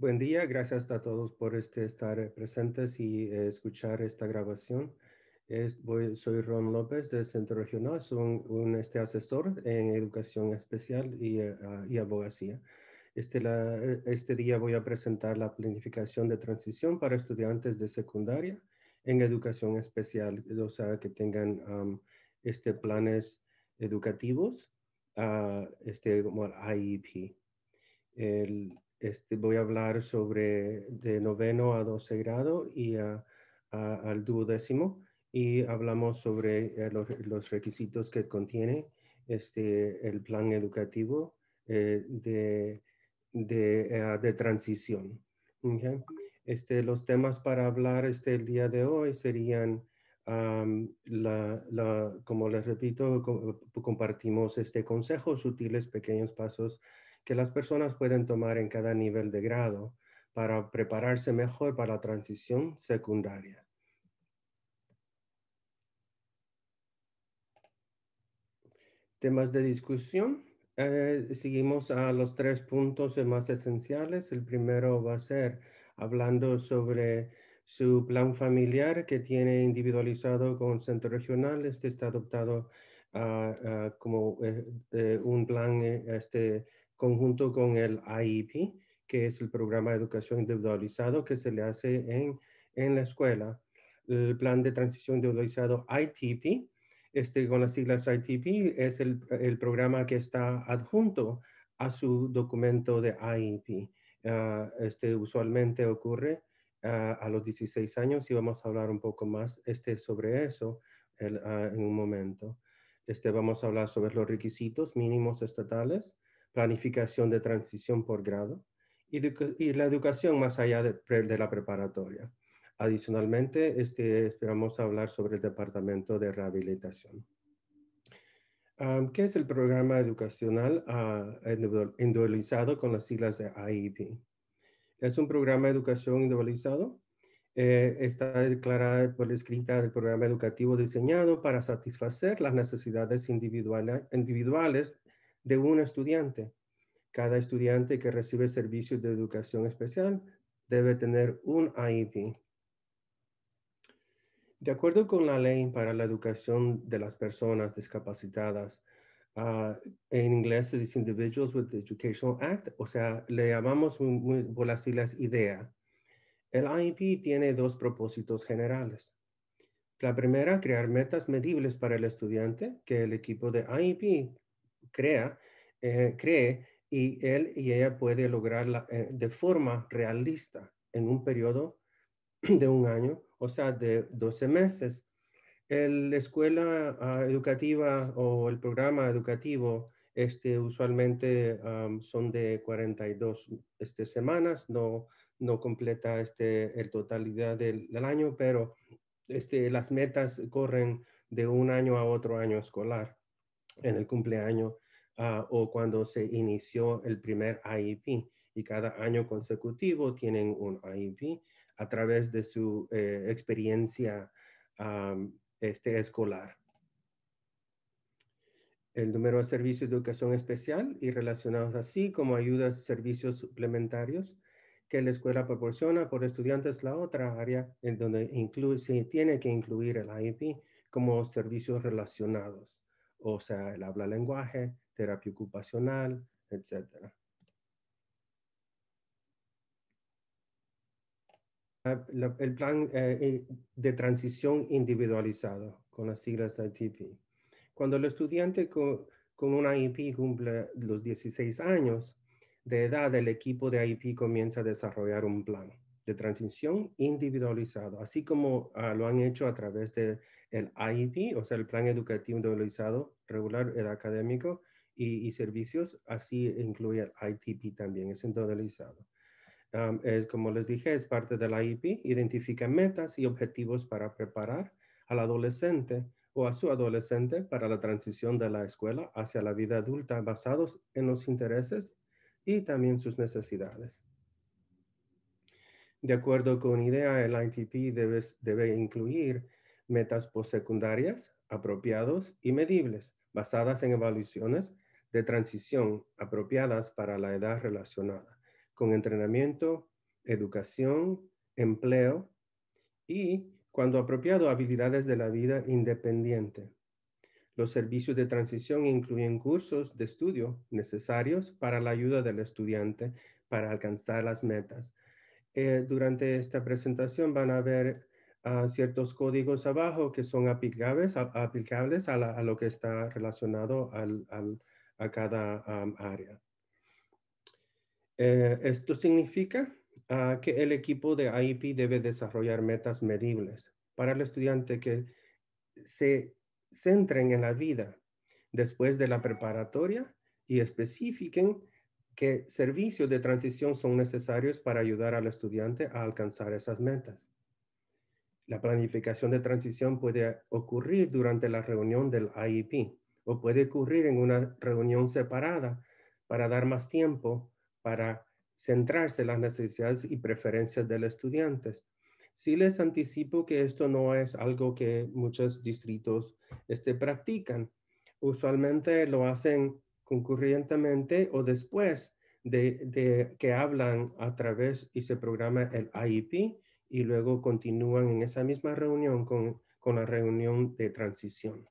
Buen día, gracias a todos por este, estar eh, presentes y eh, escuchar esta grabación. soy Ron López del Centro Regional, soy un, este, asesor en educación especial y, eh, ah, y abogacía. Este, este día voy a presentar la planificación de transición para estudiantes de secundaria en educación especial, o sea, que tengan este, planes educativos, ah, este, como el IEP. El, este, voy a hablar sobre de noveno a doce grado y al duodécimo y hablamos sobre eh, los, requisitos que contiene este, el plan educativo eh, de, de, eh, transición. Este, los temas para hablar este, el día de hoy serían, la, la, como les repito, compartimos este consejos sutiles, pequeños pasos que las personas pueden tomar en cada nivel de grado para prepararse mejor para la transición secundaria. Temas de discusión. Eh, seguimos a los tres puntos más esenciales. El primero va a ser hablando sobre su plan familiar que tiene individualizado con centro regional. Este está adoptado ah, ah, como eh, eh, un plan este, conjunto con el IEP, que es el programa de educación individualizado que se le hace en, en la escuela. El plan de transición individualizado ITP, este, con las siglas ITP, es el, el programa que está adjunto a su documento de IEP. Ah, este usualmente ocurre ah, a los 16 años y vamos a hablar un poco más este, sobre eso ah, en un momento. Este, vamos a hablar sobre los requisitos mínimos estatales planificación de transición por grado y, la educación más allá de, la preparatoria. Adicionalmente, este, esperamos hablar sobre el Departamento de Rehabilitación. ¿Qué es el programa educacional individualizado ah, con las siglas de AIP? Es un programa de educación individualizado. Eh, está declarada por escrita el programa educativo diseñado para satisfacer las necesidades individuales de un estudiante. Cada estudiante que recibe servicios de educación especial debe tener un IEP. De acuerdo con la ley para la educación de las personas discapacitadas, ah, en inglés Individuals with the Educational Act, o sea, le llamamos las IDEA. El IEP tiene dos propósitos generales. La primera, crear metas medibles para el estudiante que el equipo de IEP crea, eh, cree y él y ella puede lograrla eh, de forma realista en un periodo de un año, o sea, de 12 meses. la escuela ah, educativa o el programa educativo este, usualmente son de 42 este, semanas, no, no completa este, el totalidad del, año, pero este, las metas corren de un año a otro año escolar en el cumpleaños ah, o cuando se inició el primer IEP. Y cada año consecutivo tienen un IEP a través de su eh, experiencia ah, este, escolar. El número de servicios de educación especial y relacionados así como ayudas, servicios suplementarios que la escuela proporciona por estudiantes la otra área en donde se tiene que incluir el IEP como servicios relacionados o sea, el habla lenguaje, terapia ocupacional, etc. Ah, el plan eh, eh, de transición individualizado con las siglas ITP. Cuando el estudiante con, un una IP cumple los 16 años de edad, el equipo de IP comienza a desarrollar un plan de transición individualizado, así como ah, lo han hecho a través del el IEP, o sea, el Plan Educativo Individualizado Regular, el académico y, servicios, así incluye el ITP también, es individualizado. como les dije, es parte del IEP, identifica metas y objetivos para preparar al adolescente o a su adolescente para la transición de la escuela hacia la vida adulta basados en los intereses y también sus necesidades. De acuerdo con IDEA, el ITP debe, incluir metas postsecundarias apropiados y medibles, basadas en evaluaciones de transición apropiadas para la edad relacionada, con entrenamiento, educación, empleo y, cuando apropiado, habilidades de la vida independiente. Los servicios de transición incluyen cursos de estudio necesarios para la ayuda del estudiante para alcanzar las metas, eh, durante esta presentación van a ver ah, ciertos códigos abajo que son aplicables, a, aplicables a, lo que está relacionado al, a cada área. Eh, esto significa ah, que el equipo de IEP debe desarrollar metas medibles para el estudiante que se centren en la vida después de la preparatoria y especifiquen ¿Qué servicios de transición son necesarios para ayudar al estudiante a alcanzar esas metas. La planificación de transición puede ocurrir durante la reunión del IEP o puede ocurrir en una reunión separada para dar más tiempo para centrarse en las necesidades y preferencias del estudiante. Si les anticipo que esto no es algo que muchos distritos este, practican. Usualmente lo hacen concurrentemente o después de, que hablan a través y se programa el IEP y luego continúan en esa misma reunión con la reunión de transición.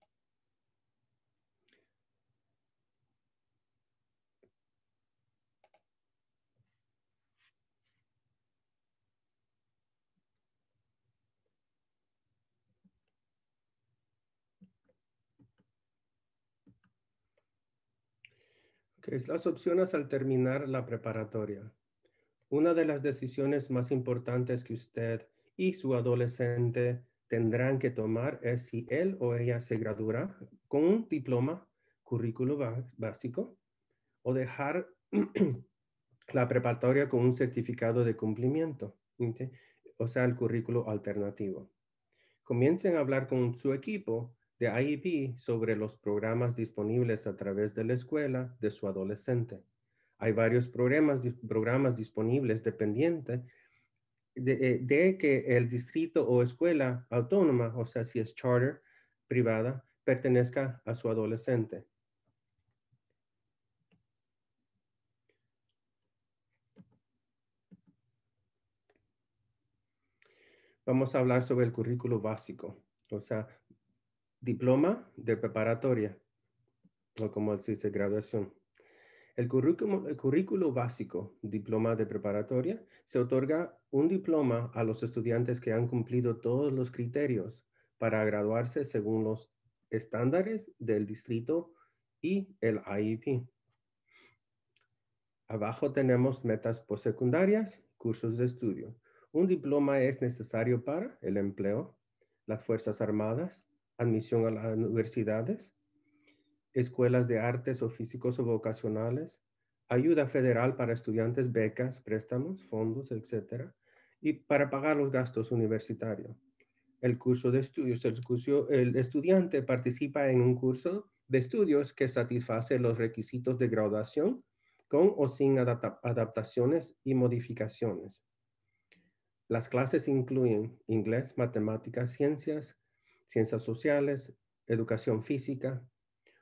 es las opciones al terminar la preparatoria. Una de las decisiones más importantes que usted y su adolescente tendrán que tomar es si él o ella se gradúa con un diploma, currículo básico, o dejar la preparatoria con un certificado de cumplimiento, o sea, el currículo alternativo. Comiencen a hablar con su equipo de IEP sobre los programas disponibles a través de la escuela de su adolescente. Hay varios programas, programas disponibles dependiente de, eh, de, que el distrito o escuela autónoma, o sea, si es charter, privada, pertenezca a su adolescente. Vamos a hablar sobre el currículo básico, o sea, diploma de preparatoria, o como se dice, graduación. El currículo, básico, diploma de preparatoria, se otorga un diploma a los estudiantes que han cumplido todos los criterios para graduarse según los estándares del distrito y el IEP. Abajo tenemos metas postsecundarias, cursos de estudio. Un diploma es necesario para el empleo, las Fuerzas Armadas, admisión a las universidades, escuelas de artes o físicos o vocacionales, ayuda federal para estudiantes, becas, préstamos, fondos, etc. Y para pagar los gastos universitarios. El curso de estudios, el, estudiante participa en un curso de estudios que satisface los requisitos de graduación con o sin adaptaciones y modificaciones. Las clases incluyen inglés, matemáticas, ciencias, ciencias sociales, educación física,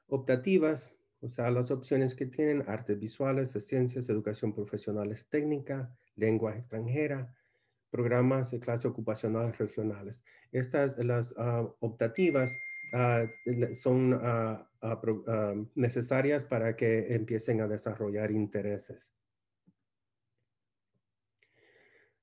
optativas, o sea, las opciones que tienen artes visuales, ciencias, educación profesionales técnica, lengua extranjera, programas de clases ocupacionales regionales. Estas, las ah, optativas, ah, son ah, necesarias para que empiecen a desarrollar intereses.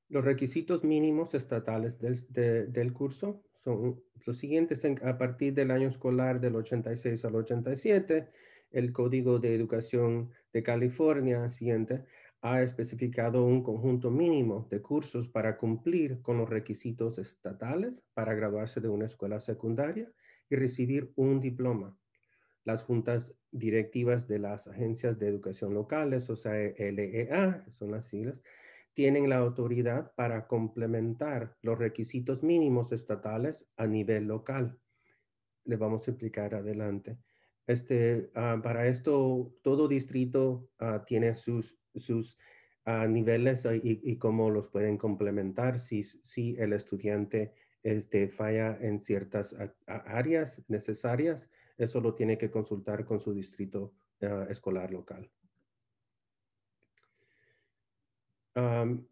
Los requisitos mínimos estatales del curso son los siguientes a partir del año escolar del 86 al 87. El Código de Educación de California siguiente ha especificado un conjunto mínimo de cursos para cumplir con los requisitos estatales para graduarse de una escuela secundaria y recibir un diploma. Las juntas directivas de las agencias de educación locales, o sea, e LEA, son las siglas, tienen la autoridad para complementar los requisitos mínimos estatales a nivel local. Le vamos a explicar adelante. Este, ah, para esto, todo distrito ah, tiene sus, ah, niveles y, cómo los pueden complementar si, el estudiante este, falla en ciertas áreas necesarias. Eso lo tiene que consultar con su distrito escolar local.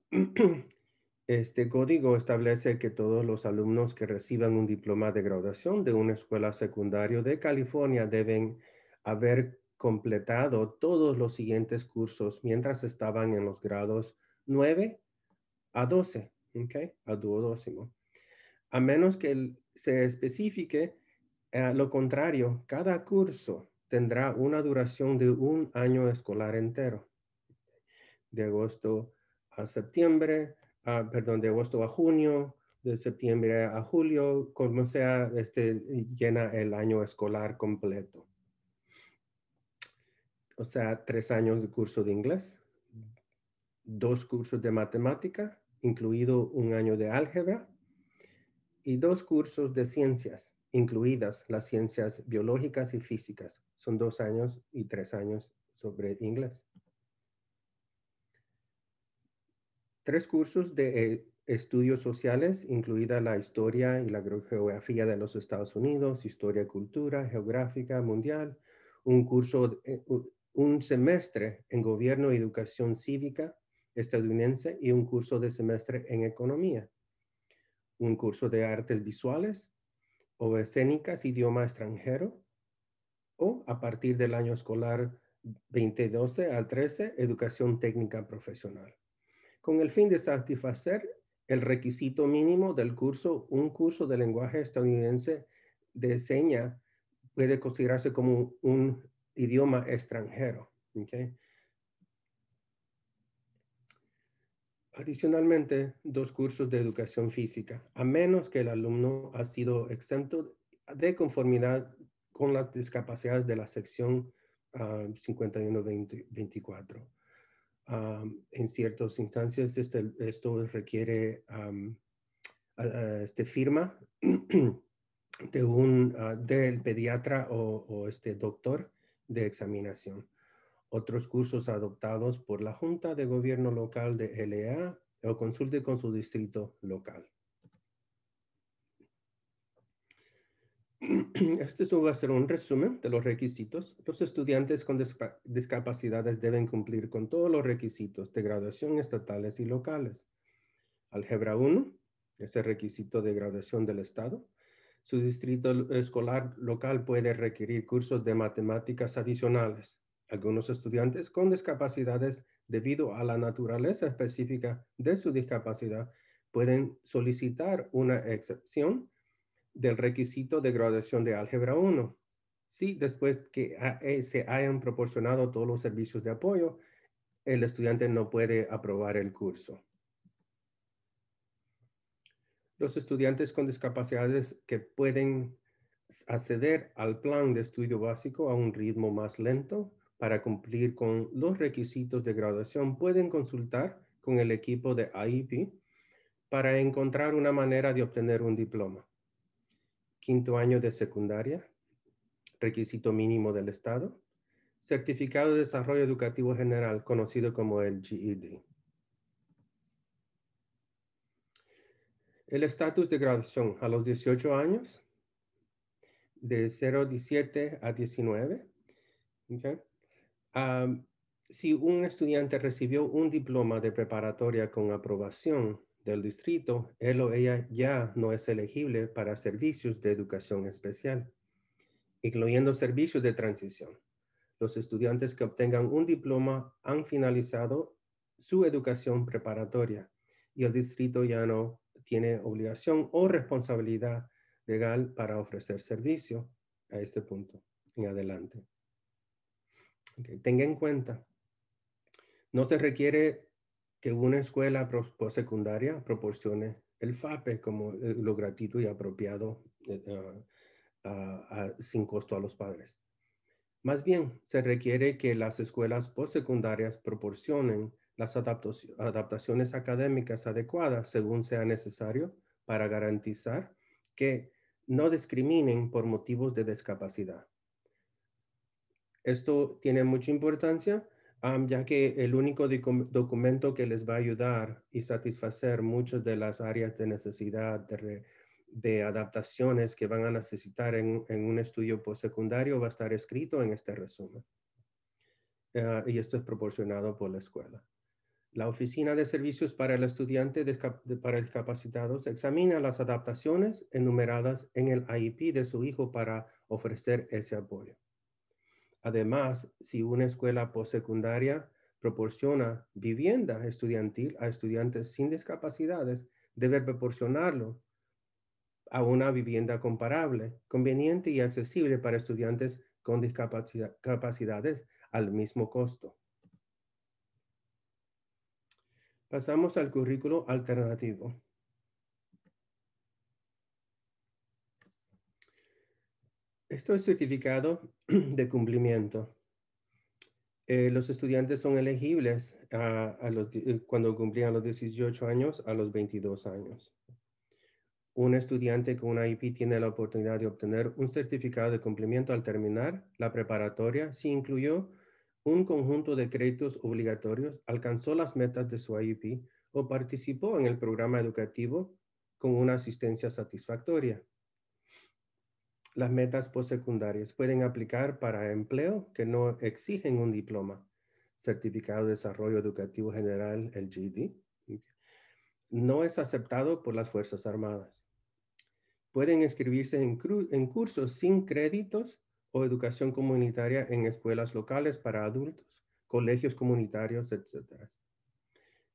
este código establece que todos los alumnos que reciban un diploma de graduación de una escuela secundaria de California deben haber completado todos los siguientes cursos mientras estaban en los grados 9 a 12, ¿ok? A duodécimo. A menos que se especifique eh, lo contrario, cada curso tendrá una duración de un año escolar entero, de agosto a septiembre, perdón, de agosto a junio, de septiembre a julio, como sea, este, llena el año escolar completo. O sea, tres años de curso de inglés, dos cursos de matemática, incluido un año de álgebra, y dos cursos de ciencias, incluidas las ciencias biológicas y físicas. Son dos años y tres años sobre inglés. tres cursos de eh, estudios sociales, incluida la historia y la geografía de los Estados Unidos, historia, y cultura, geográfica mundial, un curso, eh, un semestre en gobierno y educación cívica estadounidense y un curso de semestre en economía, un curso de artes visuales o escénicas, idioma extranjero, o a partir del año escolar 2012 al 13, educación técnica profesional con el fin de satisfacer el requisito mínimo del curso. Un curso de lenguaje estadounidense de seña puede considerarse como un idioma extranjero. Adicionalmente, dos cursos de educación física, a menos que el alumno ha sido exento de conformidad con las discapacidades de la sección 51-24. Ah, en ciertas instancias este, esto requiere este firma ah, del pediatra o, este doctor de examinación. Otros cursos adoptados por la Junta de Gobierno Local de LA o consulte con su distrito local. Este va a ser un resumen de los requisitos. Los estudiantes con discapacidades deben cumplir con todos los requisitos de graduación estatales y locales. Álgebra 1 es el requisito de graduación del Estado. Su distrito escolar local puede requerir cursos de matemáticas adicionales. Algunos estudiantes con discapacidades debido a la naturaleza específica de su discapacidad pueden solicitar una excepción del requisito de graduación de álgebra 1. Si después que ah, eh, se hayan proporcionado todos los servicios de apoyo, el estudiante no puede aprobar el curso. Los estudiantes con discapacidades que pueden acceder al plan de estudio básico a un ritmo más lento para cumplir con los requisitos de graduación pueden consultar con el equipo de AIP para encontrar una manera de obtener un diploma quinto año de secundaria, requisito mínimo del Estado, certificado de desarrollo educativo general, conocido como el GED. El estatus de graduación a los 18 años, de 0 a 17 a 19. si un estudiante recibió un diploma de preparatoria con aprobación del distrito, él o ella ya no es elegible para servicios de educación especial, incluyendo servicios de transición. Los estudiantes que obtengan un diploma han finalizado su educación preparatoria y el distrito ya no tiene obligación o responsabilidad legal para ofrecer servicio a este punto en adelante. tenga en cuenta, no se requiere que una escuela postsecundaria proporcione el FAPE como eh, lo gratuito y apropiado eh, ah, ah, ah, sin costo a los padres. Más bien, se requiere que las escuelas postsecundarias proporcionen las adaptaciones académicas adecuadas según sea necesario para garantizar que no discriminen por motivos de discapacidad. Esto tiene mucha importancia ya que el único documento que les va a ayudar y satisfacer muchas de las áreas de necesidad de, adaptaciones que van a necesitar en, un estudio postsecundario va a estar escrito en este resumen. Ah, y esto es proporcionado por la escuela. La Oficina de Servicios para el Estudiante para Discapacitados examina las adaptaciones enumeradas en el IEP de su hijo para ofrecer ese apoyo. Además, si una escuela postsecundaria proporciona vivienda estudiantil a estudiantes sin discapacidades, debe proporcionarlo a una vivienda comparable, conveniente y accesible para estudiantes con discapacidades al mismo costo. Pasamos al currículo alternativo. Esto es certificado de cumplimiento. Eh, los estudiantes son elegibles eh, cuando cumplían los 18 años a los 22 años. Un estudiante con un IP tiene la oportunidad de obtener un certificado de cumplimiento al terminar la preparatoria si incluyó un conjunto de créditos obligatorios, alcanzó las metas de su IP o participó en el programa educativo con una asistencia satisfactoria. Las metas postsecundarias pueden aplicar para empleo que no exigen un diploma, certificado de desarrollo educativo general, el GED, No es aceptado por las Fuerzas Armadas. Pueden inscribirse en, cursos sin créditos o educación comunitaria en escuelas locales para adultos, colegios comunitarios, etc.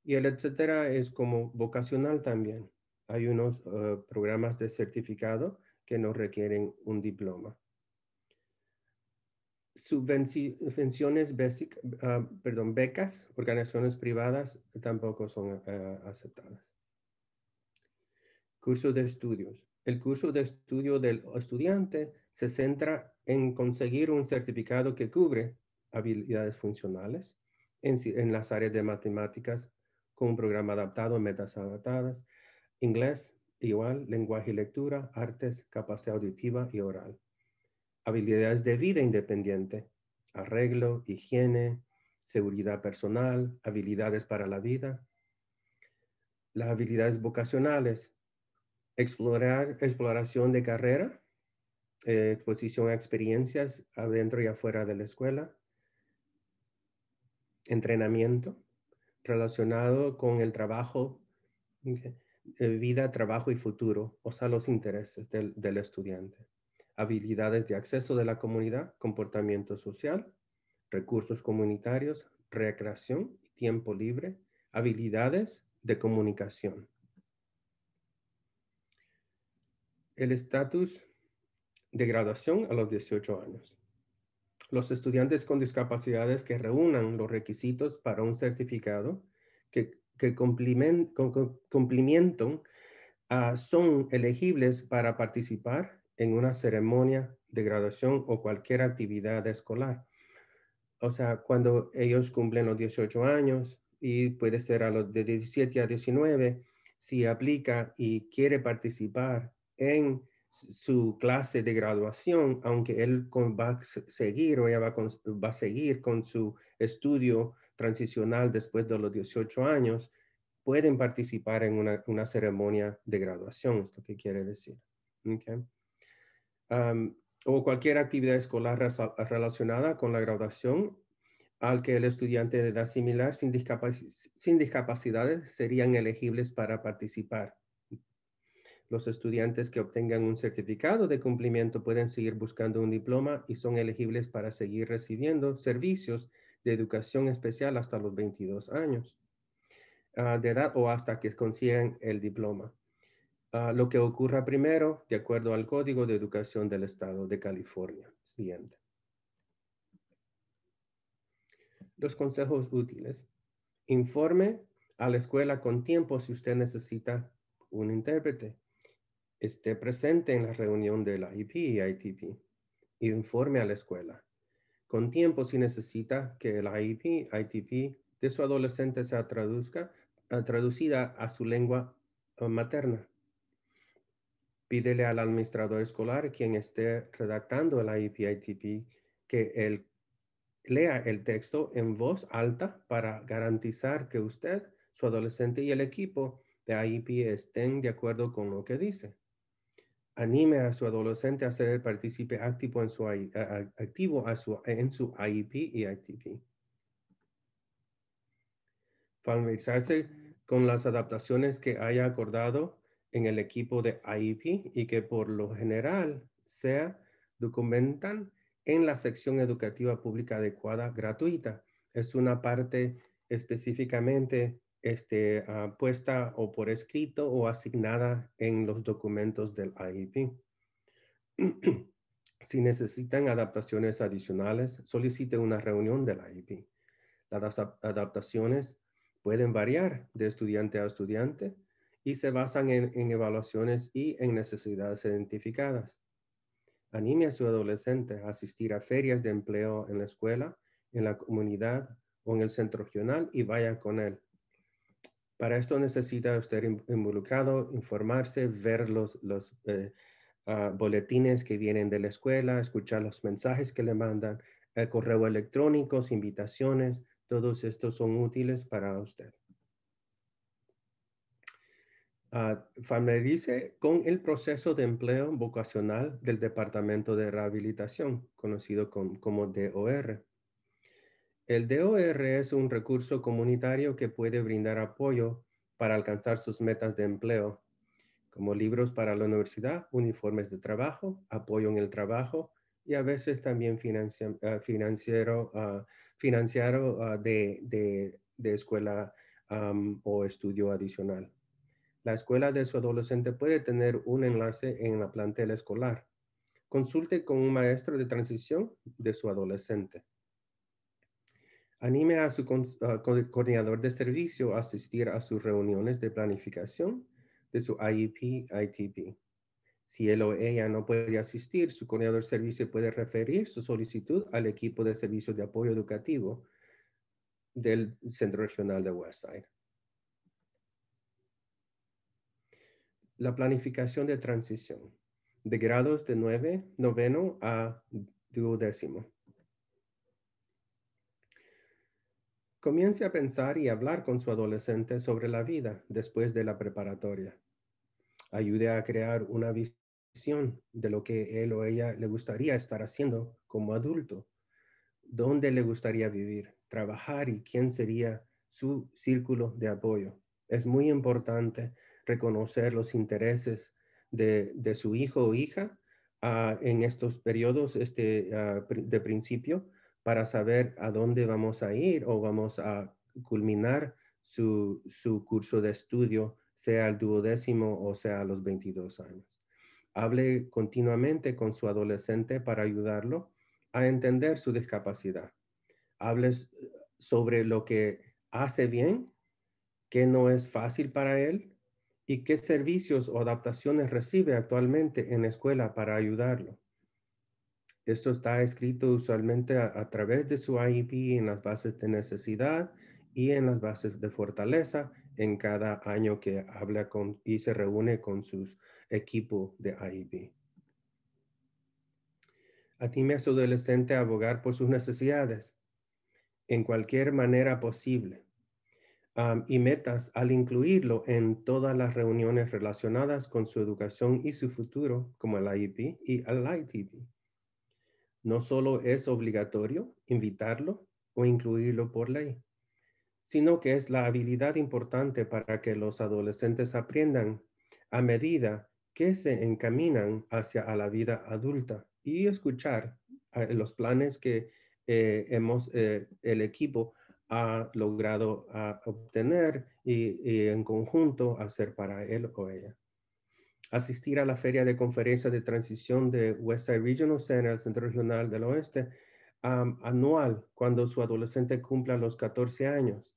Y el etcétera es como vocacional también. Hay unos eh, programas de certificado que no requieren un diploma. Subvenciones basic, ah, perdón, becas, organizaciones privadas tampoco son ah, aceptadas. Curso de estudios. El curso de estudio del estudiante se centra en conseguir un certificado que cubre habilidades funcionales en, en las áreas de matemáticas con un programa adaptado, metas adaptadas, inglés, igual lenguaje y lectura, artes, capacidad auditiva y oral. Habilidades de vida independiente, arreglo, higiene, seguridad personal, habilidades para la vida. Las habilidades vocacionales, explorar, exploración de carrera, eh, exposición a experiencias adentro y afuera de la escuela, entrenamiento relacionado con el trabajo. Eh, vida, trabajo y futuro, o sea, los intereses del, estudiante, habilidades de acceso de la comunidad, comportamiento social, recursos comunitarios, recreación y tiempo libre, habilidades de comunicación. El estatus de graduación a los 18 años. Los estudiantes con discapacidades que reúnan los requisitos para un certificado que que cumplimiento ah, son elegibles para participar en una ceremonia de graduación o cualquier actividad escolar. O sea, cuando ellos cumplen los 18 años y puede ser a los de 17 a 19, si aplica y quiere participar en su clase de graduación, aunque él va a seguir o ella va va a seguir con su estudio transicional después de los 18 años pueden participar en una, una ceremonia de graduación, es lo que quiere decir. o cualquier actividad escolar relacionada con la graduación al que el estudiante de edad similar sin discapacidades serían elegibles para participar. Los estudiantes que obtengan un certificado de cumplimiento pueden seguir buscando un diploma y son elegibles para seguir recibiendo servicios de educación especial hasta los 22 años ah, de edad o hasta que consigan el diploma. Ah, lo que ocurra primero, de acuerdo al Código de Educación del Estado de California. Siguiente. Los consejos útiles. Informe a la escuela con tiempo si usted necesita un intérprete. Esté presente en la reunión de la IP y ITP. Informe a la escuela. Con tiempo, si necesita que el IEP, ITP de su adolescente sea ah, traducida a su lengua ah, materna. Pídele al administrador escolar, quien esté redactando el IEP, ITP, que él lea el texto en voz alta para garantizar que usted, su adolescente y el equipo de IEP estén de acuerdo con lo que dice anime a su adolescente a ser el partícipe activo en su, IEP y ITP. Familiarizarse con las adaptaciones que haya acordado en el equipo de IEP y que por lo general sea documentan en la sección educativa pública adecuada gratuita. Es una parte específicamente este, apuesta ah, puesta o por escrito o asignada en los documentos del IEP. si necesitan adaptaciones adicionales, solicite una reunión del IEP. Las adaptaciones pueden variar de estudiante a estudiante y se basan en, en evaluaciones y en necesidades identificadas. Anime a su adolescente a asistir a ferias de empleo en la escuela, en la comunidad o en el centro regional y vaya con él. Para esto necesita usted involucrado, informarse, ver los, eh, ah, boletines que vienen de la escuela, escuchar los mensajes que le mandan, el correo electrónico, invitaciones, todos estos son útiles para usted. Ah, familiarice con el proceso de empleo vocacional del Departamento de Rehabilitación, conocido como DOR. El DOR es un recurso comunitario que puede brindar apoyo para alcanzar sus metas de empleo, como libros para la universidad, uniformes de trabajo, apoyo en el trabajo y a veces también ah, financiero, ah, ah, de, escuela o estudio adicional. La escuela de su adolescente puede tener un enlace en la plantela escolar. Consulte con un maestro de transición de su adolescente. Anime a su ah, coordinador de servicio a asistir a sus reuniones de planificación de su IEP, ITP. Si él o ella no puede asistir, su coordinador de servicio puede referir su solicitud al equipo de servicios de apoyo educativo del Centro Regional de Westside. La planificación de transición de grados de 9, noveno a duodécimo. Comience a pensar y hablar con su adolescente sobre la vida después de la preparatoria. Ayude a crear una visión de lo que él o ella le gustaría estar haciendo como adulto, dónde le gustaría vivir, trabajar y quién sería su círculo de apoyo. Es muy importante reconocer los intereses de, su hijo o hija ah, en estos periodos este, ah, de principio para saber a dónde vamos a ir o vamos a culminar su, curso de estudio, sea el duodécimo o sea a los 22 años. Hable continuamente con su adolescente para ayudarlo a entender su discapacidad. Hable eh, sobre lo que hace bien, qué no es fácil para él y qué servicios o adaptaciones recibe actualmente en escuela para ayudarlo. Esto está escrito usualmente a, través de su IEP en las bases de necesidad y en las bases de fortaleza en cada año que habla con y se reúne con sus equipo de IEP. Atime a su adolescente a abogar por sus necesidades en cualquier manera posible y metas al incluirlo en todas las reuniones relacionadas con su educación y su futuro como el IEP y el ITP. No solo es obligatorio invitarlo o incluirlo por ley, sino que es la habilidad importante para que los adolescentes aprendan a medida que se encaminan hacia la vida adulta y escuchar los planes que eh, eh, el equipo ha logrado ah, obtener y en conjunto hacer para él o ella asistir a la feria de conferencias de transición de Westside Regional Center, el Centro Regional del Oeste, anual cuando su adolescente cumpla los 14 años.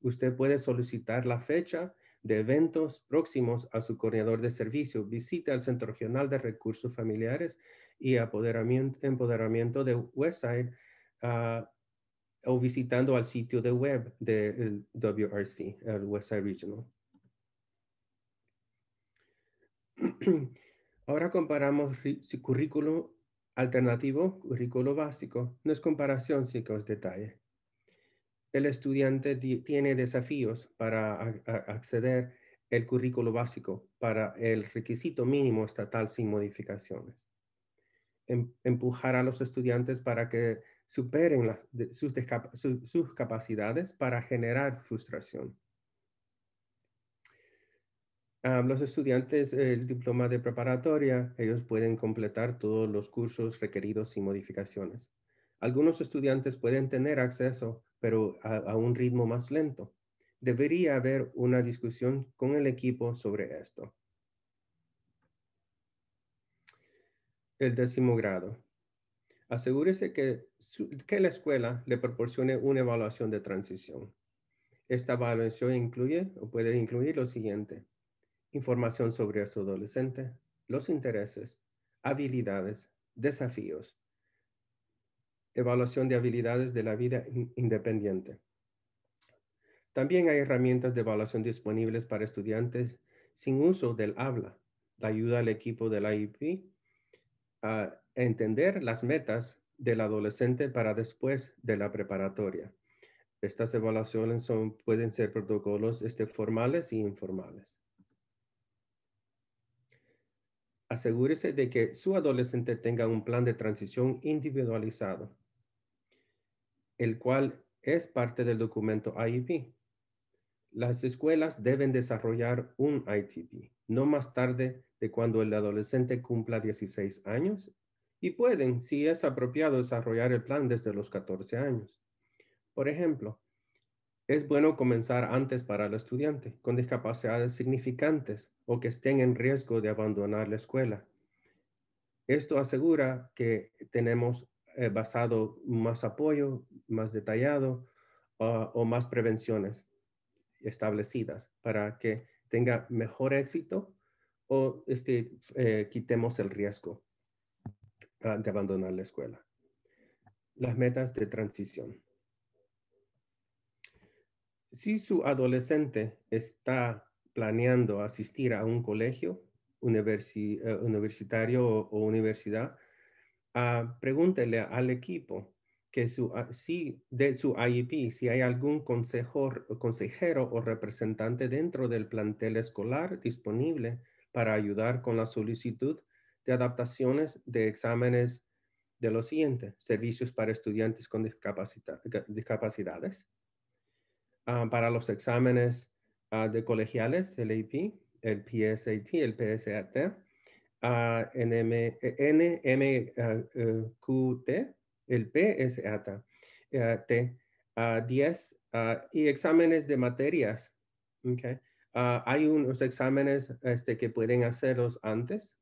Usted puede solicitar la fecha de eventos próximos a su coordinador de servicio. Visita al Centro Regional de Recursos Familiares y Empoderamiento de Westside ah, o visitando al sitio de web del WRC, el Westside Regional. Ahora comparamos currículo alternativo, currículo básico. No es comparación, sino que detalle. El estudiante tiene desafíos para acceder al currículo básico para el requisito mínimo estatal sin modificaciones. Em, empujar a los estudiantes para que superen sus capacidades para generar frustración los estudiantes el diploma de preparatoria, ellos pueden completar todos los cursos requeridos sin modificaciones. Algunos estudiantes pueden tener acceso, pero a, un ritmo más lento. Debería haber una discusión con el equipo sobre esto. El décimo grado. Asegúrese que la escuela le proporcione una evaluación de transición. Esta evaluación incluye o puede incluir lo siguiente información sobre su adolescente, los intereses, habilidades, desafíos, evaluación de habilidades de la vida independiente. También hay herramientas de evaluación disponibles para estudiantes sin uso del habla, la ayuda al equipo del IEP a entender las metas del adolescente para después de la preparatoria. Estas evaluaciones pueden ser protocolos este, formales e informales. asegúrese de que su adolescente tenga un plan de transición individualizado, el cual es parte del documento IEP. Las escuelas deben desarrollar un ITP no más tarde de cuando el adolescente cumpla 16 años y pueden, si es apropiado, desarrollar el plan desde los 14 años. Por ejemplo, es bueno comenzar antes para el estudiante con discapacidades significantes o que estén en riesgo de abandonar la escuela. Esto asegura que tenemos eh, basado más apoyo, más detallado ah, o más prevenciones establecidas para que tenga mejor éxito o este, eh, quitemos el riesgo ah, de abandonar la escuela. Las metas de transición. Si su adolescente está planeando asistir a un colegio eh, universitario o, universidad, ah, pregúntele al equipo que ah, si de su IEP, si hay algún consejero o representante dentro del plantel escolar disponible para ayudar con la solicitud de adaptaciones de exámenes de lo siguiente, servicios para estudiantes con discapacidades, Ah, para los exámenes ah, de colegiales, el AP, el PSAT, el PSAT, ah, NM, NMQT, eh, el PSAT, T, 10 eh, y exámenes de materias. hay unos exámenes este, que pueden hacerlos antes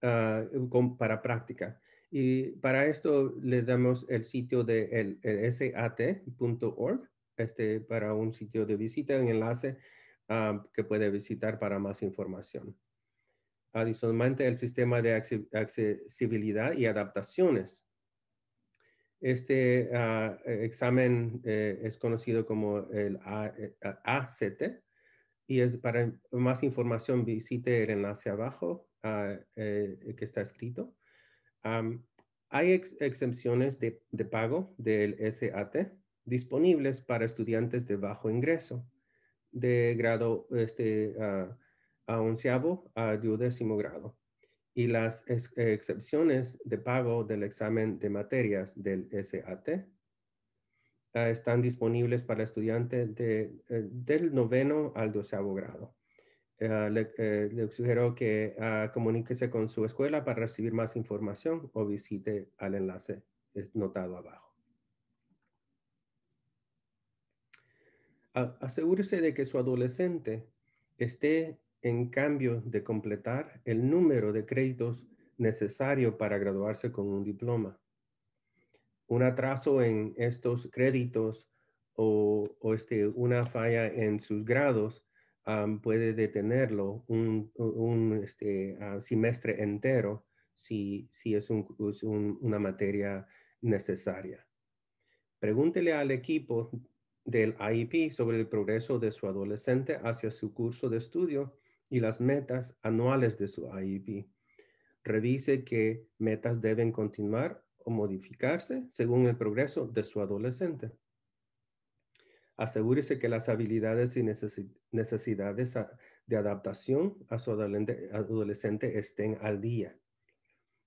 para práctica. Y para esto le damos el sitio de el sat.org este, para un sitio de visita, un enlace ah, que puede visitar para más información. Adicionalmente, el sistema de accesibilidad y adaptaciones. Este ah, e, examen eh, es conocido como el ACT eh, y es para más información visite el enlace abajo ah, eh, que está escrito. hay exenciones excepciones de, de, pago del SAT disponibles para estudiantes de bajo ingreso, de grado este, a onceavo a duodécimo grado, y las eh, excepciones de pago del examen de materias del SAT ah, están disponibles para estudiantes de, eh, del noveno al doceavo grado. Ah, eh, le, sugiero que ah, comuníquese con su escuela para recibir más información o visite al enlace notado abajo. asegúrese de que su adolescente esté en cambio de completar el número de créditos necesario para graduarse con un diploma. Un atraso en estos créditos o, este, una falla en sus grados puede detenerlo un, este, semestre entero si, es, una materia necesaria. Pregúntele al equipo del IEP sobre el progreso de su adolescente hacia su curso de estudio y las metas anuales de su IEP. Revise qué metas deben continuar o modificarse según el progreso de su adolescente. Asegúrese que las habilidades y necesidades de adaptación a su adolescente estén al día.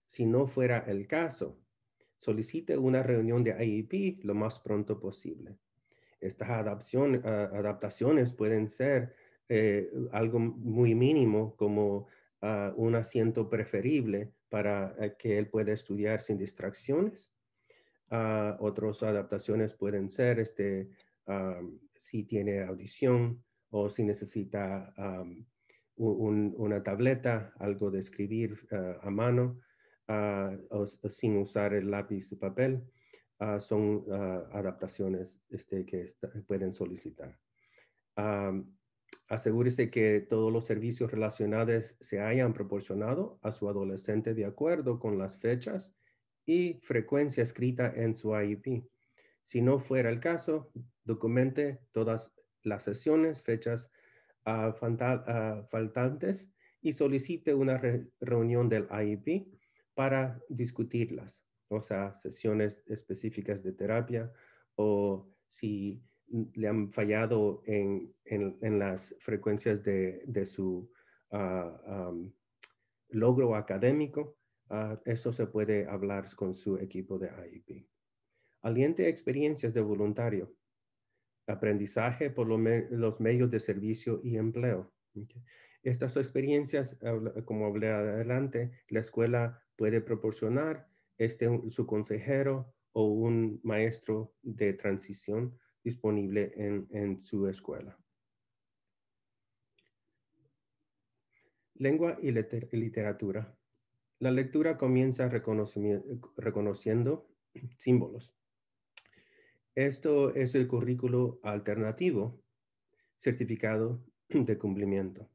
Si no fuera el caso, solicite una reunión de IEP lo más pronto posible estas adaptaciones, pueden ser eh, algo muy mínimo como ah, un asiento preferible para eh, que él pueda estudiar sin distracciones. Ah, otras adaptaciones pueden ser este, ah, si tiene audición o si necesita una tableta, algo de escribir a mano o, sin usar el lápiz y papel. Ah, son ah, adaptaciones este, que pueden solicitar. asegúrese que todos los servicios relacionados se hayan proporcionado a su adolescente de acuerdo con las fechas y frecuencia escrita en su IEP. Si no fuera el caso, documente todas las sesiones, fechas ah, faltantes y solicite una reunión del IEP para discutirlas o sea, sesiones específicas de terapia o si le han fallado en, en, las frecuencias de, de su ah, logro académico, ah, eso se puede hablar con su equipo de AIP. Aliente experiencias de voluntario, aprendizaje por los medios de servicio y empleo. Estas experiencias, como hablé adelante, la escuela puede proporcionar este su consejero o un maestro de transición disponible en, en su escuela. Lengua y literatura. La lectura comienza reconociendo símbolos. Esto es el currículo alternativo certificado de cumplimiento.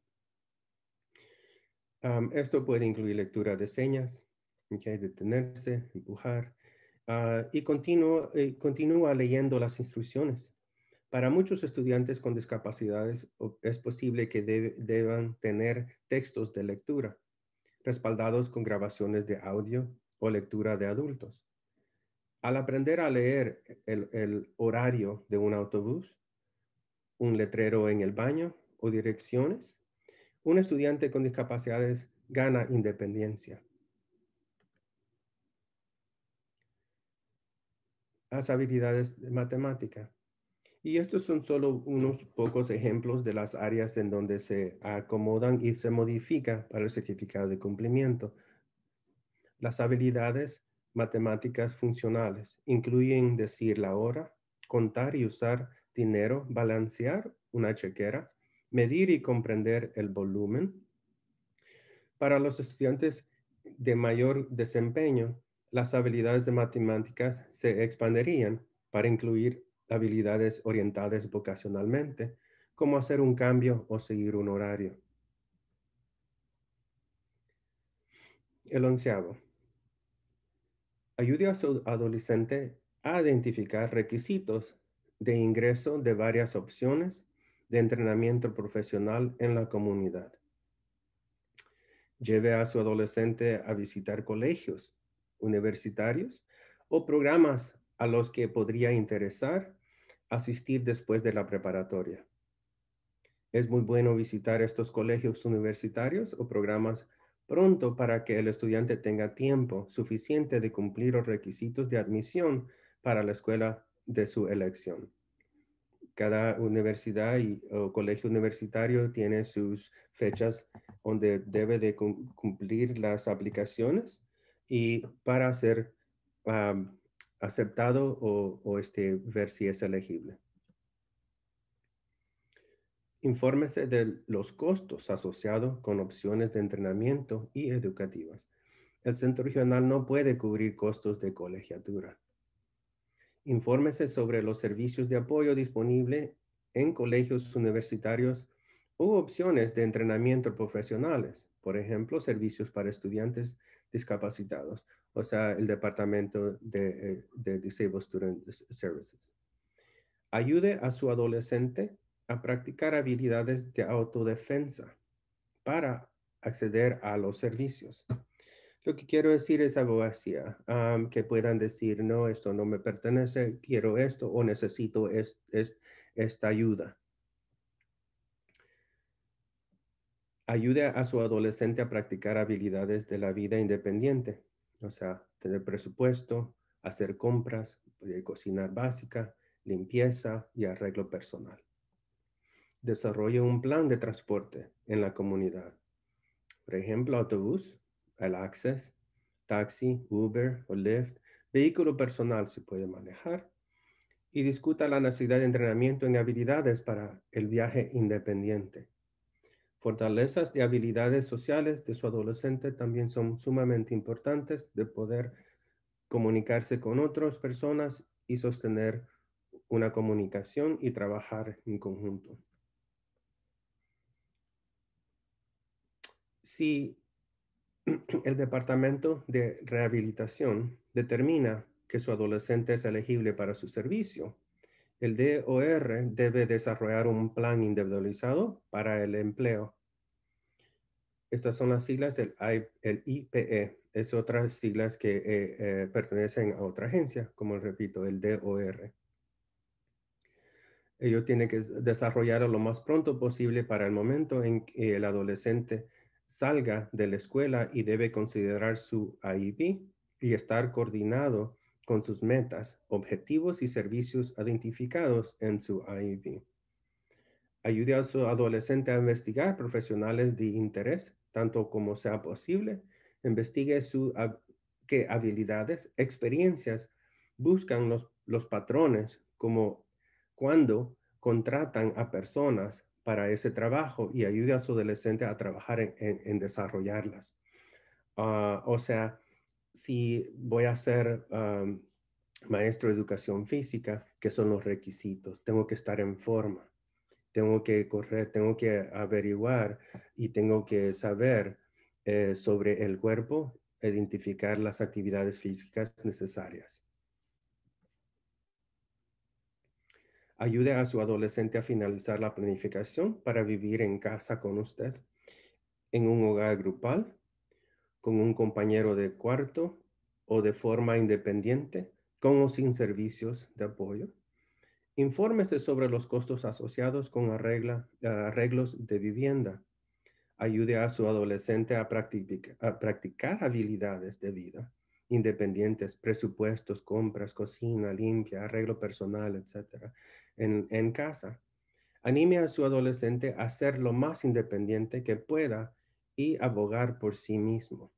esto puede incluir lectura de señas, okay, detenerse, empujar. Ah, y eh, continúa, leyendo las instrucciones. Para muchos estudiantes con discapacidades es posible que deban tener textos de lectura, respaldados con grabaciones de audio o lectura de adultos. Al aprender a leer el horario de un autobús, un letrero en el baño o direcciones, un estudiante con discapacidades gana independencia. las habilidades de matemática. Y estos son solo unos pocos ejemplos de las áreas en donde se acomodan y se modifica para el certificado de cumplimiento. Las habilidades matemáticas funcionales incluyen decir la hora, contar y usar dinero, balancear una chequera, medir y comprender el volumen. Para los estudiantes de mayor desempeño, las habilidades de matemáticas se expanderían para incluir habilidades orientadas vocacionalmente, como hacer un cambio o seguir un horario. El onceavo. Ayude a su adolescente a identificar requisitos de ingreso de varias opciones de entrenamiento profesional en la comunidad. Lleve a su adolescente a visitar colegios universitarios o programas a los que podría interesar asistir después de la preparatoria. Es muy bueno visitar estos colegios universitarios o programas pronto para que el estudiante tenga tiempo suficiente de cumplir los requisitos de admisión para la escuela de su elección. Cada universidad y, o colegio universitario tiene sus fechas donde debe de cumplir las aplicaciones y para ser aceptado o, este, ver si es elegible. Infórmese de los costos asociados con opciones de entrenamiento y educativas. El centro regional no puede cubrir costos de colegiatura. Infórmese sobre los servicios de apoyo disponibles en colegios universitarios u opciones de entrenamiento profesionales, por ejemplo, servicios para estudiantes discapacitados, o sea, el Departamento de, eh, Disabled Student Services. Ayude a su adolescente a practicar habilidades de autodefensa para acceder a los servicios. Lo que quiero decir es abogacía, así, ah, que puedan decir, no, esto no me pertenece, quiero esto o necesito esta ayuda. ayude a su adolescente a practicar habilidades de la vida independiente, o sea, tener presupuesto, hacer compras, eh, cocinar básica, limpieza y arreglo personal. Desarrolle un plan de transporte en la comunidad, por ejemplo, autobús, el Access, taxi, Uber o Lyft, vehículo personal si puede manejar, y discuta la necesidad de entrenamiento en habilidades para el viaje independiente fortalezas y habilidades sociales de su adolescente también son sumamente importantes de poder comunicarse con otras personas y sostener una comunicación y trabajar en conjunto. Si el Departamento de Rehabilitación determina que su adolescente es elegible para su servicio, el DOR debe desarrollar un plan individualizado para el empleo estas son las siglas del IPE, es otras siglas que eh, eh, pertenecen a otra agencia, como repito, el DOR. Ellos tienen que desarrollarlo lo más pronto posible para el momento en que el adolescente salga de la escuela y debe considerar su IEP y estar coordinado con sus metas, objetivos y servicios identificados en su IEP. Ayude a su adolescente a investigar profesionales de interés tanto como sea posible, investigue su, qué habilidades, experiencias buscan los, patrones como cuando contratan a personas para ese trabajo y ayude a su adolescente a trabajar en, desarrollarlas. Ah, o sea, si voy a ser maestro de educación física, ¿qué son los requisitos? Tengo que estar en forma tengo que correr, tengo que averiguar y tengo que saber eh, sobre el cuerpo, identificar las actividades físicas necesarias. Ayude a su adolescente a finalizar la planificación para vivir en casa con usted, en un hogar grupal, con un compañero de cuarto o de forma independiente, con o sin servicios de apoyo Infórmese sobre los costos asociados con arregla, arreglos de vivienda. Ayude a su adolescente a, practicar habilidades de vida independientes, presupuestos, compras, cocina, limpia, arreglo personal, etc. En, en casa. Anime a su adolescente a ser lo más independiente que pueda y abogar por sí mismo.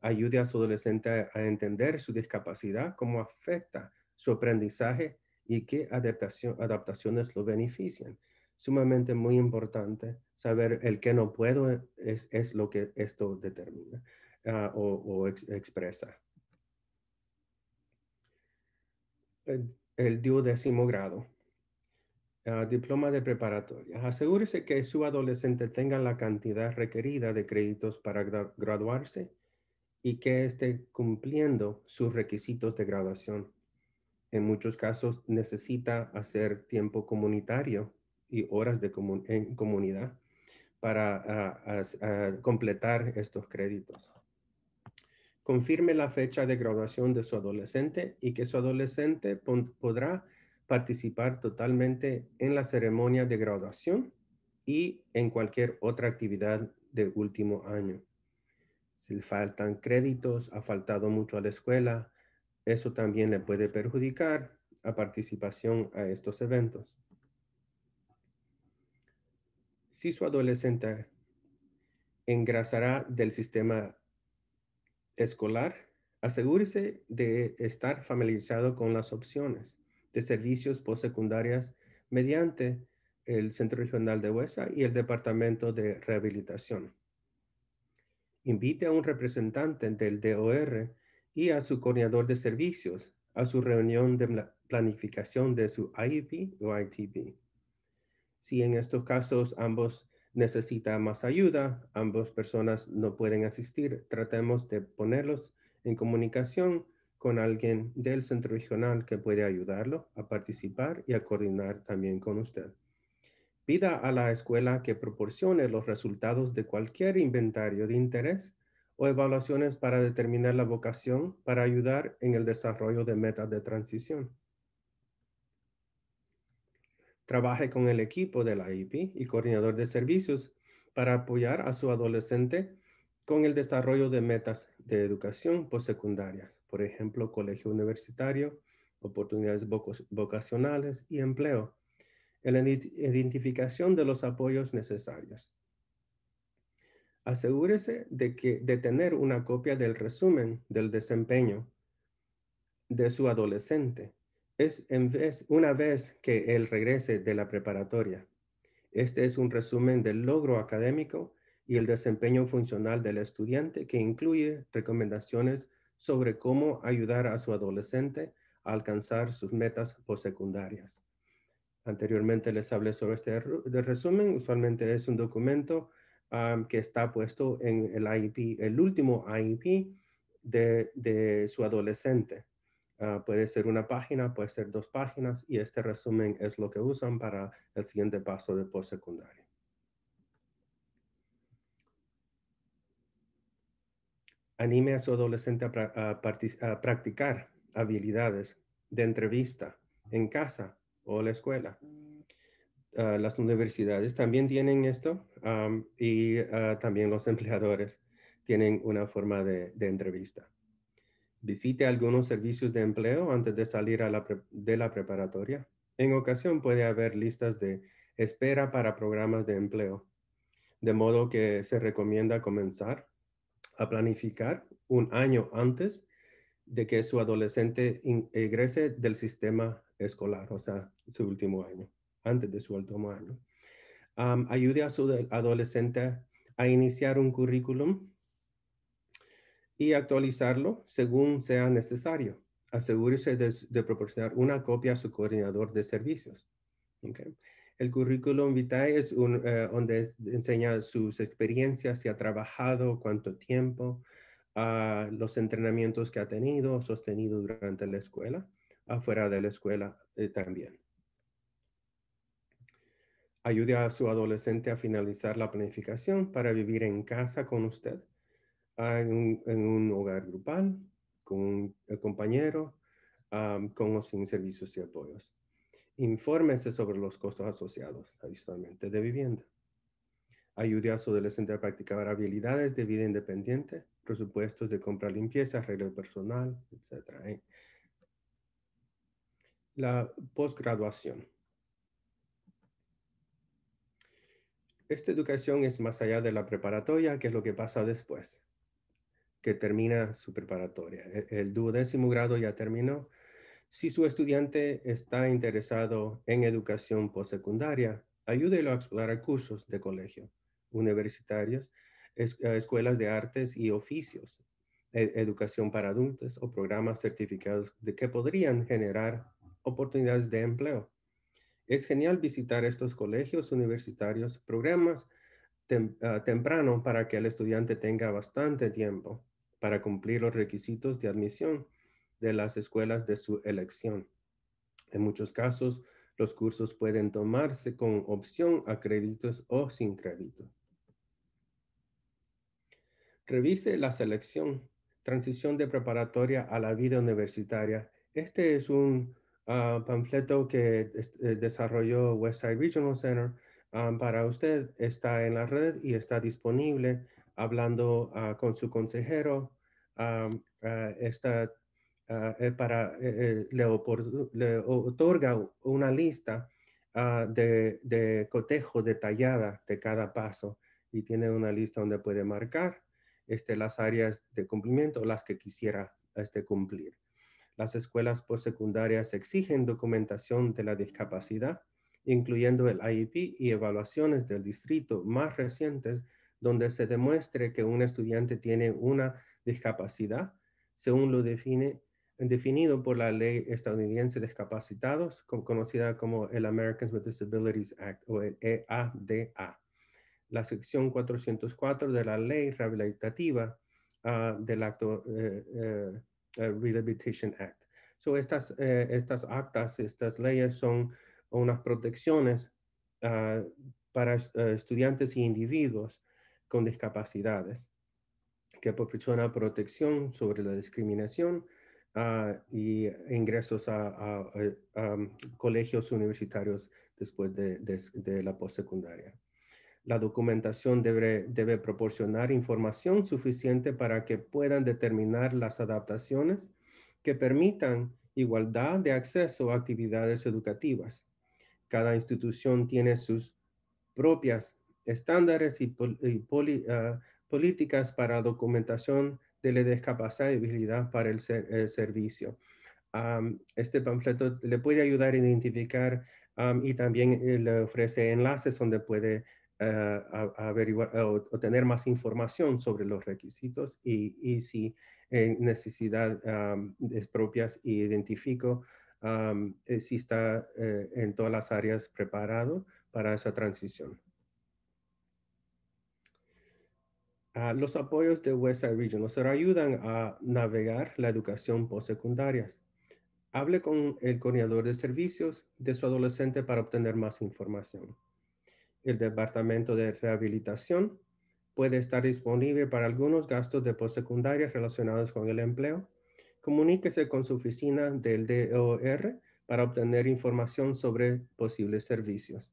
Ayude a su adolescente a entender su discapacidad, cómo afecta su aprendizaje y qué adaptaciones lo benefician. Sumamente muy importante saber el que no puedo eh, es, lo que esto determina ah, o, expresa. El, el duodécimo grado. Ah, diploma de preparatoria. Asegúrese que su adolescente tenga la cantidad requerida de créditos para graduarse y que esté cumpliendo sus requisitos de graduación en muchos casos necesita hacer tiempo comunitario y horas de en comunidad para ah, ah, completar estos créditos. Confirme la fecha de graduación de su adolescente y que su adolescente podrá participar totalmente en la ceremonia de graduación y en cualquier otra actividad de último año. Si le faltan créditos, ha faltado mucho a la escuela, eso también le puede perjudicar a participación a estos eventos. Si su adolescente engrasará del sistema escolar, asegúrese de estar familiarizado con las opciones de servicios postsecundarias mediante el Centro Regional de Huesa y el Departamento de Rehabilitación. Invite a un representante del DOR y a su coordinador de servicios a su reunión de planificación de su IEP o ITP. Si en estos casos ambos necesitan más ayuda, ambos personas no pueden asistir, tratemos de ponerlos en comunicación con alguien del centro regional que puede ayudarlo a participar y a coordinar también con usted. Pida a la escuela que proporcione los resultados de cualquier inventario de interés o evaluaciones para determinar la vocación para ayudar en el desarrollo de metas de transición. Trabaje con el equipo de la IP y coordinador de servicios para apoyar a su adolescente con el desarrollo de metas de educación postsecundaria, por ejemplo, colegio universitario, oportunidades vocacionales y empleo, en la identificación de los apoyos necesarios asegúrese de, que, de tener una copia del resumen del desempeño de su adolescente. Es en vez, una vez que él regrese de la preparatoria. Este es un resumen del logro académico y el desempeño funcional del estudiante que incluye recomendaciones sobre cómo ayudar a su adolescente a alcanzar sus metas postsecundarias. Anteriormente les hablé sobre este resumen. Usualmente es un documento que está puesto en el IEP, el último IP de, su adolescente. Ah, puede ser una página, puede ser dos páginas y este resumen es lo que usan para el siguiente paso de postsecundario Anime a su adolescente a, a practicar habilidades de entrevista en casa o la escuela. Ah, las universidades también tienen esto y ah, también los empleadores tienen una forma de, entrevista. Visite algunos servicios de empleo antes de salir de la preparatoria. En ocasión puede haber listas de espera para programas de empleo, de modo que se recomienda comenzar a planificar un año antes de que su adolescente ingrese del sistema escolar, o sea, su último año antes de su último año. ayude a su adolescente a iniciar un currículum y actualizarlo según sea necesario. Asegúrese de, proporcionar una copia a su coordinador de servicios. El currículum vitae es un, eh, donde enseña sus experiencias, si ha trabajado, cuánto tiempo, los entrenamientos que ha tenido, sostenido durante la escuela, afuera de la escuela eh, también ayude a su adolescente a finalizar la planificación para vivir en casa con usted, ah, en un, hogar grupal, con un eh, compañero, ah, con o sin servicios y apoyos. Infórmese sobre los costos asociados adicionalmente de vivienda. Ayude a su adolescente a practicar habilidades de vida independiente, presupuestos de compra limpieza, arreglo personal, etc. ¿eh? La posgraduación esta educación es más allá de la preparatoria, que es lo que pasa después, que termina su preparatoria. E, el, duodécimo grado ya terminó. Si su estudiante está interesado en educación postsecundaria, ayúdelo a explorar cursos de colegio, universitarios, eh, escuelas de artes y oficios, e, educación para adultos o programas certificados de que podrían generar oportunidades de empleo. Es genial visitar estos colegios universitarios, programas ah, temprano para que el estudiante tenga bastante tiempo para cumplir los requisitos de admisión de las escuelas de su elección. En muchos casos, los cursos pueden tomarse con opción a créditos o sin crédito. Revise la selección, transición de preparatoria a la vida universitaria. Este es un Ah, panfleto que eh, desarrolló Westside Regional Center ah, para usted está en la red y está disponible hablando ah, con su consejero. está, eh, para, eh, le, le, otorga una lista de, de cotejo detallada de cada paso y tiene una lista donde puede marcar este, las áreas de cumplimiento, las que quisiera este, cumplir las escuelas postsecundarias exigen documentación de la discapacidad, incluyendo el IEP y evaluaciones del distrito más recientes donde se demuestre que un estudiante tiene una discapacidad, según lo define, definido por la ley estadounidense de discapacitados, conocida como el Americans with Disabilities Act o el EADA. La sección 404 de la ley rehabilitativa ah, del acto eh, eh, eh, Rehabilitation Act. So estas, eh, estas actas, estas leyes son unas protecciones ah, para eh, estudiantes y individuos con discapacidades que proporciona protección sobre la discriminación ah, y ingresos a, mm, colegios universitarios después de, de la postsecundaria. La documentación debe, debe proporcionar información suficiente para que puedan determinar las adaptaciones que permitan igualdad de acceso a actividades educativas. Cada institución tiene sus propias estándares y, ah, políticas para documentación de la discapacidad para el, para el servicio. este panfleto le puede ayudar a identificar y también eh, le ofrece enlaces donde puede eh, a, eh, más información sobre los requisitos y, si en necesidad um, propias identifico eh, si está en todas las áreas preparado para esa transición. Ah, los apoyos de Westside Regional nos ayudan a navegar la educación postsecundaria. Hable con el coordinador de servicios de su adolescente para obtener más información el Departamento de Rehabilitación puede estar disponible para algunos gastos de possecundaria relacionados con el empleo. Comuníquese con su oficina del DOR para obtener información sobre posibles servicios.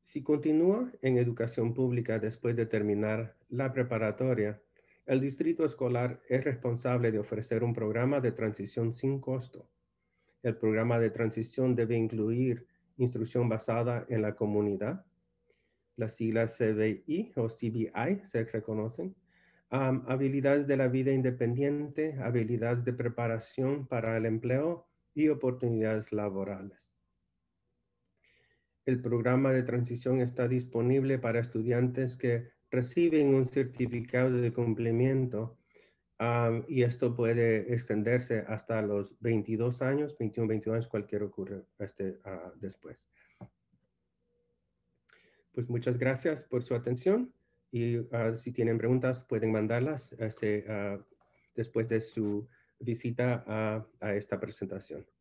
Si continúa en educación pública después de terminar la preparatoria, el distrito escolar es responsable de ofrecer un programa de transición sin costo. El programa de transición debe incluir instrucción basada en la comunidad. Las siglas CBI o CBI se reconocen. habilidades de la vida independiente, habilidad de preparación para el empleo y oportunidades laborales. El programa de transición está disponible para estudiantes que reciben un certificado de cumplimiento y esto puede extenderse hasta los 22 años, 21, 22 años, cualquier ocurre este, ah, después. Pues muchas gracias por su atención y ah, si tienen preguntas pueden mandarlas este, ah, después de su visita a esta presentación.